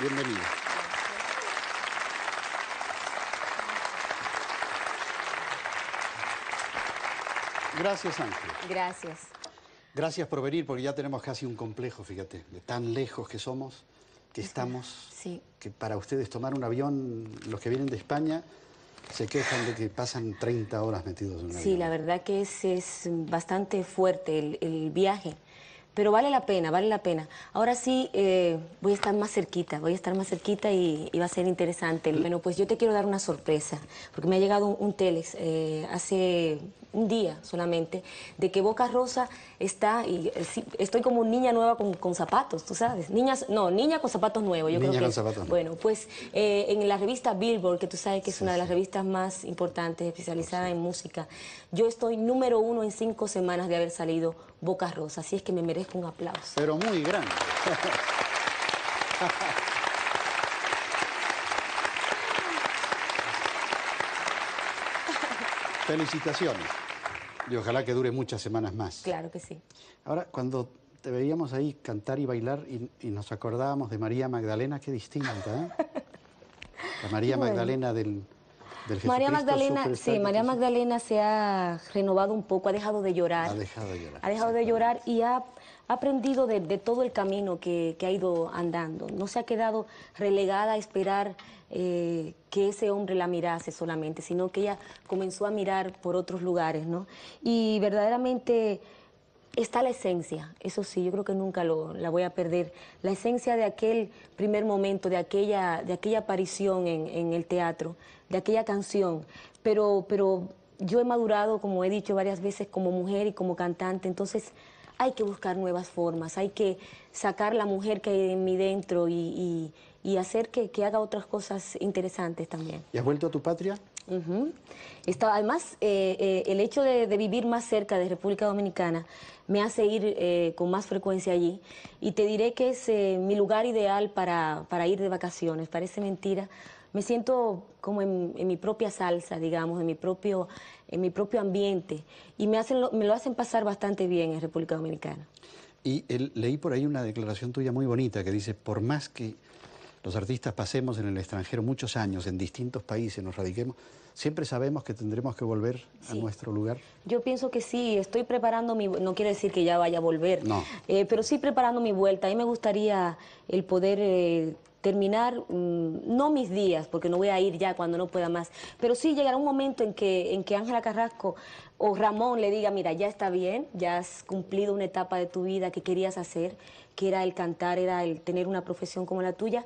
Bienvenido. Gracias, Ángel. Gracias. Gracias por venir, porque ya tenemos casi un complejo, fíjate, de tan lejos que somos, que estamos, sí. que para ustedes tomar un avión, los que vienen de España, se quejan de que pasan 30 horas metidos en un avión. Sí, la verdad que es, es bastante fuerte el, el viaje pero vale la pena, vale la pena. Ahora sí eh, voy a estar más cerquita, voy a estar más cerquita y, va a ser interesante. Bueno, pues yo te quiero dar una sorpresa, porque me ha llegado un, telex eh, hace un día solamente, de que Boca Rosa está, y eh, estoy como niña nueva con, zapatos, tú sabes, niñas, no, niña con zapatos nuevos, yo niña creo que... zapatos. Bueno, pues en la revista Billboard, que tú sabes que es una de las revistas más importantes, especializada en música, yo estoy número uno en cinco semanas de haber salido Boca Rosa, así es que me merece es un aplauso. Pero muy grande. Felicitaciones. Y ojalá que dure muchas semanas más. Claro que sí. Ahora, cuando te veíamos ahí cantar y bailar y, nos acordábamos de María Magdalena, qué distinta, ¿eh? La María Magdalena del, María Magdalena, María Magdalena se ha renovado un poco, ha dejado de llorar. Ha dejado de llorar. y ha aprendido de, todo el camino que, ha ido andando. No se ha quedado relegada a esperar eh, que ese hombre la mirase solamente, sino que ella comenzó a mirar por otros lugares, Y verdaderamente está la esencia, eso sí, yo creo que nunca lo, la voy a perder, la esencia de aquel primer momento, de aquella, de aquella aparición en, el teatro, de aquella canción, pero, pero yo he madurado, como he dicho varias veces, como mujer y como cantante, entonces hay que buscar nuevas formas, hay que sacar la mujer que hay en mí dentro y, y, hacer que, que haga otras cosas interesantes también. ¿Y has vuelto a tu patria? además, eh, eh, el hecho de, vivir más cerca de República Dominicana me hace ir eh, con más frecuencia allí. Y te diré que es mi lugar ideal para, ir de vacaciones. Parece mentira. Me siento como en, mi propia salsa, digamos, en mi propio, en mi propio ambiente. Y me, hacen lo, me lo hacen pasar bastante bien en República Dominicana. Y leí por ahí una declaración tuya muy bonita que dice, por más que los artistas pasemos en el extranjero muchos años, en distintos países, nos radiquemos, siempre sabemos que tendremos que volver a nuestro lugar. Yo pienso que sí, estoy preparando mi... No quiere decir que ya vaya a volver, eh, pero sí preparando mi vuelta. A mí me gustaría el poder eh, terminar, mm, no mis días, porque no voy a ir ya cuando no pueda más, pero sí llegará un momento en que en que Ángela Carrasco o Ramón le diga, mira, ya está bien, ya has cumplido una etapa de tu vida que querías hacer, que era el cantar, era el tener una profesión como la tuya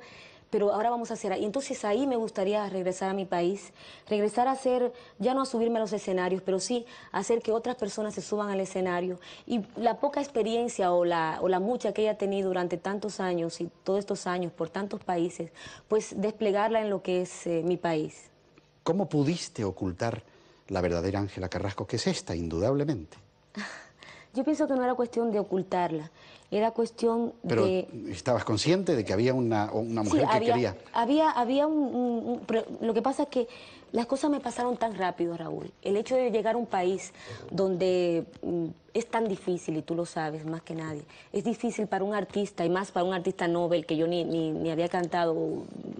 pero ahora vamos a hacer... ahí entonces ahí me gustaría regresar a mi país, regresar a hacer, ya no a subirme a los escenarios, pero sí hacer que otras personas se suban al escenario. Y la poca experiencia o la, o la mucha que ella tenido durante tantos años y todos estos años por tantos países, pues desplegarla en lo que es eh, mi país. ¿Cómo pudiste ocultar la verdadera Ángela Carrasco, que es esta, indudablemente? Yo pienso que no era cuestión de ocultarla, era cuestión Pero ¿Estabas consciente de que había una, mujer que quería? Había, había un, Lo que pasa es que las cosas me pasaron tan rápido, Raúl. El hecho de llegar a un país donde mm, es tan difícil, y tú lo sabes más que nadie, es difícil para un artista, y más para un artista Nobel, que yo ni, ni había cantado,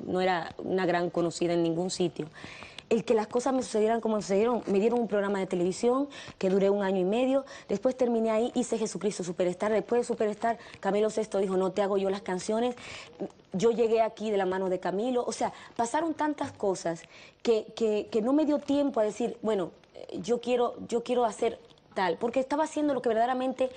no era una gran conocida en ningún sitio el que las cosas me sucedieran como sucedieron. Me dieron un programa de televisión que duré un año y medio. Después terminé ahí, hice Jesucristo Superestar, Después de Superestar, Camilo VI dijo, no te hago yo las canciones. Yo llegué aquí de la mano de Camilo. O sea, pasaron tantas cosas que, que, que no me dio tiempo a decir, bueno, eh, yo quiero, yo quiero hacer tal. Porque estaba haciendo lo que verdaderamente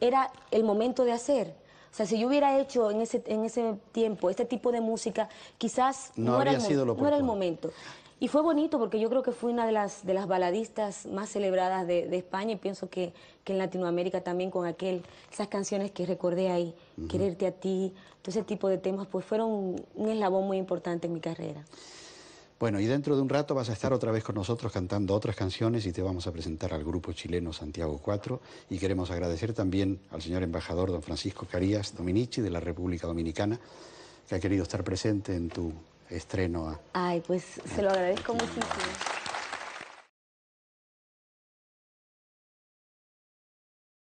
era el momento de hacer. O sea, si yo hubiera hecho en ese, en ese tiempo este tipo de música, quizás no, era, el momento. Y fue bonito porque yo creo que fui una de las, de las baladistas más celebradas de, España y pienso que, en Latinoamérica también con aquel, esas canciones que recordé ahí, Quererte a ti, todo ese tipo de temas, pues fueron un eslabón muy importante en mi carrera. Bueno, y dentro de un rato vas a estar otra vez con nosotros cantando otras canciones y te vamos a presentar al grupo chileno Santiago 4 y queremos agradecer también al señor embajador don Francisco Carías Dominici de la República Dominicana que ha querido estar presente en tu estreno. Ay, pues se lo agradezco muchísimo.